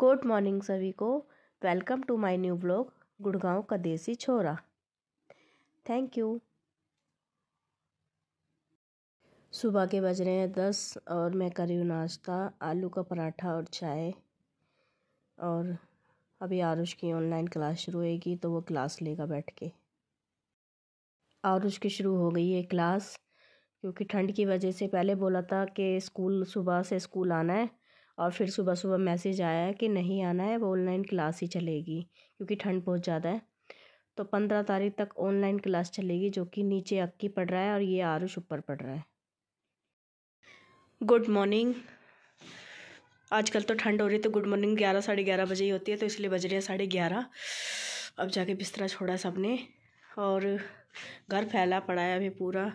Good morning सभी को welcome to my new blog Gurgaon का देसी छोरा थैंक यू सुबह के बज रहे हैं दस और मैं कर रही हूँ नाश्ता आलू का पराठा और चाय और अभी आरुष की ऑनलाइन क्लास शुरू होएगी तो वो क्लास लेगा बैठ के आरुष की शुरू हो गई है क्लास क्योंकि ठंड की वजह से पहले बोला था कि स्कूल सुबह से स्कूल आना है और फिर सुबह सुबह मैसेज आया कि नहीं आना है वो ऑनलाइन क्लास ही चलेगी क्योंकि ठंड बहुत ज़्यादा है तो पंद्रह तारीख तक ऑनलाइन क्लास चलेगी जो कि नीचे अक्की पड़ रहा है और ये आरुष ऊपर पड़ रहा है गुड मॉर्निंग आजकल तो ठंड हो रही है तो गुड मॉर्निंग ग्यारह साढ़े ग्यारह बजे ही होती है तो इसलिए बज रही है साढ़े ग्यारह अब जाके बिस्तरा छोड़ा सबने और घर फैला पड़ा है अभी पूरा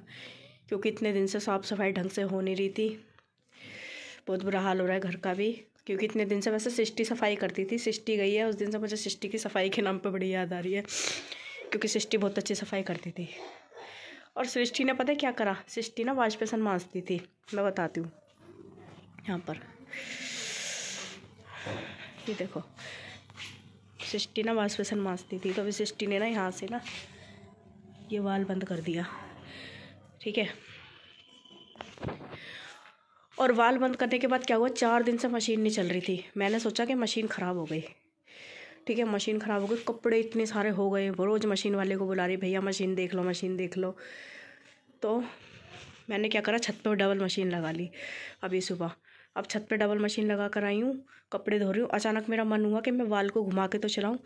क्योंकि इतने दिन से साफ़ सफाई ढंग से हो नहीं रही थी बहुत बुरा हाल हो रहा है घर का भी क्योंकि इतने दिन से वैसे सिस्टी सफाई करती थी सिस्टी गई है उस दिन से मुझे सिस्टी की सफाई के नाम पर बड़ी याद आ रही है क्योंकि सिस्टी बहुत अच्छी सफाई करती थी और सृष्टि ने पता है क्या करा सृष्टि ना वाश बेसन मांजती थी मैं बताती हूँ यहाँ पर ये देखो सृष्टि ना वाश बेसन मांजती थी तो अभी सृष्टि ने ना यहाँ से ना ये वाल बंद कर दिया ठीक है और वाल बंद करने के बाद क्या हुआ चार दिन से मशीन नहीं चल रही थी मैंने सोचा कि मशीन ख़राब हो गई ठीक है मशीन ख़राब हो गई कपड़े इतने सारे हो गए रोज़ मशीन वाले को बुला रही भैया मशीन देख लो मशीन देख लो तो मैंने क्या करा छत पर डबल मशीन लगा ली अभी सुबह अब छत पे डबल मशीन लगा कर आई हूँ कपड़े धो रही हूँ अचानक मेरा मन हुआ कि मैं वाल को घुमा के तो चलाऊँ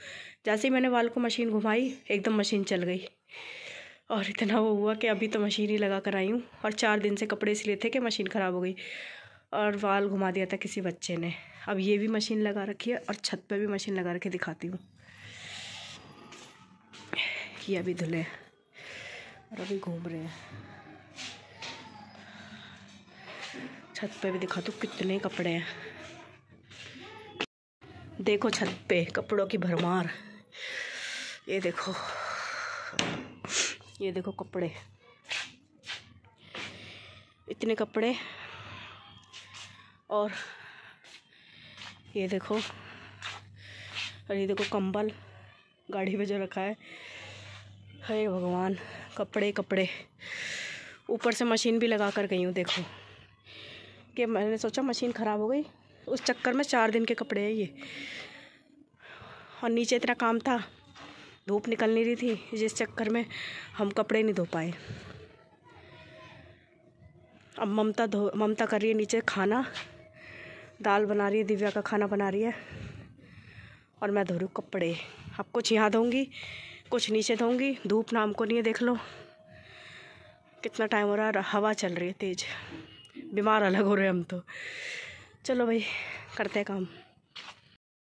जैसे ही मैंने वाल को मशीन घुमाई एकदम मशीन चल गई और इतना वो हुआ कि अभी तो मशीन ही लगा कर आई हूँ और चार दिन से कपड़े इसलिए थे कि मशीन ख़राब हो गई और वाल घुमा दिया था किसी बच्चे ने अब ये भी मशीन लगा रखी है और छत पे भी मशीन लगा रखी दिखाती हूँ ये अभी धुले और अभी घूम रहे हैं छत पे भी दिखा दो तो कितने कपड़े हैं देखो छत पे कपड़ों की भरमार ये देखो ये देखो कपड़े इतने कपड़े और ये देखो और ये देखो कंबल गाड़ी में जो रखा है हरे भगवान कपड़े कपड़े ऊपर से मशीन भी लगा कर गई हूँ देखो कि मैंने सोचा मशीन ख़राब हो गई उस चक्कर में चार दिन के कपड़े हैं ये और नीचे इतना काम था धूप निकल नहीं रही थी जिस चक्कर में हम कपड़े नहीं धो पाए अब ममता धो ममता कर रही है नीचे खाना दाल बना रही है दिव्या का खाना बना रही है और मैं धो रही हूँ कपड़े अब कुछ यहाँ धोंगी कुछ नीचे धोंगी धूप नाम को नहीं है देख लो कितना टाइम हो रहा है हवा चल रही है तेज़ बीमार अलग हो रहे हम तो चलो भाई करते हैं काम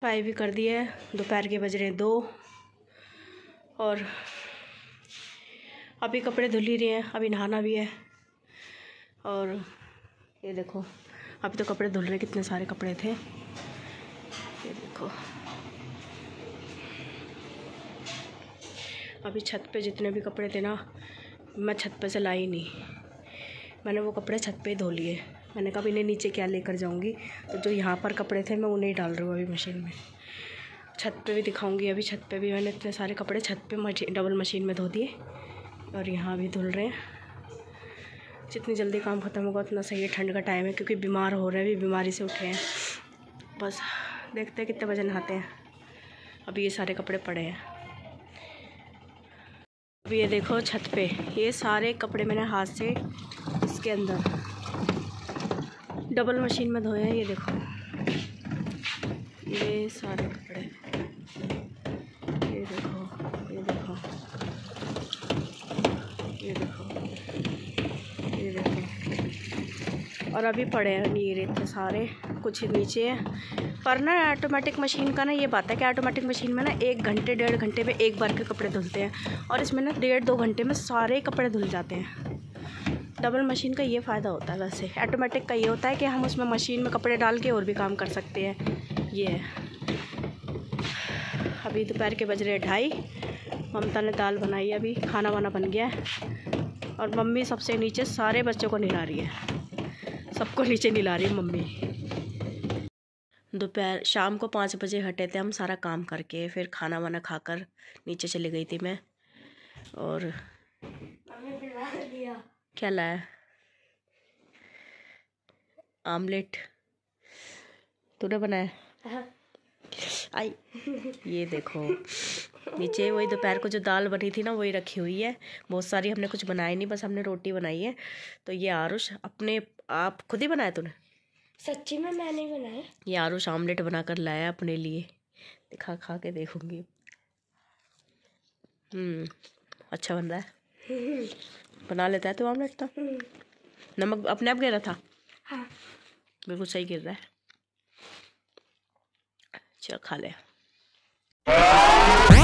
फ्राई भी कर दिए दोपहर के बज रहे हैं दो और अभी कपड़े धुल ही रहे हैं अभी नहाना भी है और ये देखो अभी तो कपड़े धुल रहे कितने सारे कपड़े थे ये देखो अभी छत पे जितने भी कपड़े थे ना मैं छत पे से लाई नहीं मैंने वो कपड़े छत पे ही धो लिए मैंने कहा इन्हें नीचे क्या लेकर जाऊँगी तो जो यहाँ पर कपड़े थे मैं उन्हें ही डाल रही हूँ अभी मशीन में छत पे भी दिखाऊंगी अभी छत पे भी मैंने इतने सारे कपड़े छत पे मशीन डबल मशीन में धो दिए और यहाँ भी धुल रहे हैं जितनी जल्दी काम ख़त्म होगा उतना सही है ठंड का टाइम है क्योंकि बीमार हो रहे हैं भी बीमारी से उठे हैं बस देखते हैं कितने बजे नहाते हैं अभी ये सारे कपड़े पड़े हैं अब ये देखो छत पे ये सारे कपड़े मैंने हाथ से इसके अंदर डबल मशीन में धोए हैं ये देखो ये सारे और अभी पड़े नहीं रहे थे सारे कुछ नीचे पर ना ऑटोमेटिक मशीन का ना ये बात है कि ऑटोमेटिक मशीन में ना एक घंटे डेढ़ घंटे में एक बार के कपड़े धुलते हैं और इसमें ना डेढ़ दो घंटे में सारे कपड़े धुल जाते हैं डबल मशीन का ये फ़ायदा होता है वैसे ऑटोमेटिक का ये होता है कि हम उसमें मशीन में कपड़े डाल के और भी काम कर सकते हैं ये अभी दोपहर के बज रहे ढाई ममता ने दाल बनाई अभी खाना वाना बन गया है और मम्मी सबसे नीचे सारे बच्चों को नहला रही है सबको नीचे निला रही मम्मी दोपहर शाम को पाँच बजे हटे थे हम सारा काम करके फिर खाना वाना खाकर नीचे चली गई थी मैं और क्या लाया आमलेट तूने बनाया हाँ। आई ये देखो नीचे वही दोपहर को जो दाल बनी थी ना वही रखी हुई है बहुत सारी हमने कुछ बनाई नहीं बस हमने रोटी बनाई है तो ये आरुष अपने आप खुद ही बनाया तूने सच्ची में मैंने बनाया ये आरुष आमलेट बना कर लाया अपने लिए दिखा खा के देखूंगी हम्म, अच्छा बन रहा है बना लेता है तो आमलेट तो नमक अपने आप गिर रहा था हाँ बिल्कुल सही गिर रहा है चल खा ले